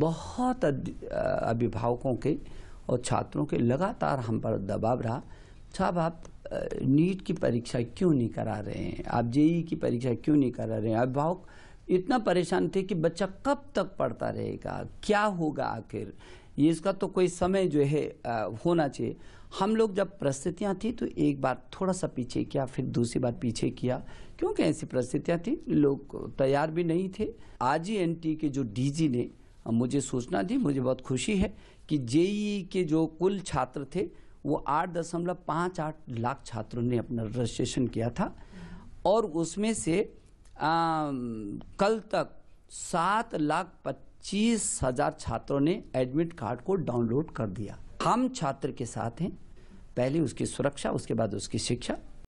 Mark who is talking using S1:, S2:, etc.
S1: बहुत अभिभावकों के और छात्रों के लगातार हम पर दबाव रहा साहब आप नीट की परीक्षा क्यों नहीं करा रहे हैं आप जेई की परीक्षा क्यों नहीं करा रहे हैं अभिभावक इतना परेशान थे कि बच्चा कब तक पढ़ता रहेगा क्या होगा आखिर ये इसका तो कोई समय जो है होना चाहिए हम लोग जब परिस्थितियाँ थी तो एक बार थोड़ा सा पीछे किया फिर दूसरी बार पीछे किया क्योंकि ऐसी परिस्थितियाँ थी लोग तैयार भी नहीं थे आज ही एन के जो डीजी ने मुझे सूचना दी मुझे बहुत खुशी है कि जेई के जो कुल छात्र थे वो आठ दशमलव पाँच आठ लाख छात्रों ने अपना रजिस्ट्रेशन किया था और उसमें से आ, कल तक सात लाख पच्चीस हजार छात्रों ने एडमिट कार्ड को डाउनलोड कर दिया हम छात्र के साथ हैं पहले उसकी सुरक्षा उसके बाद उसकी शिक्षा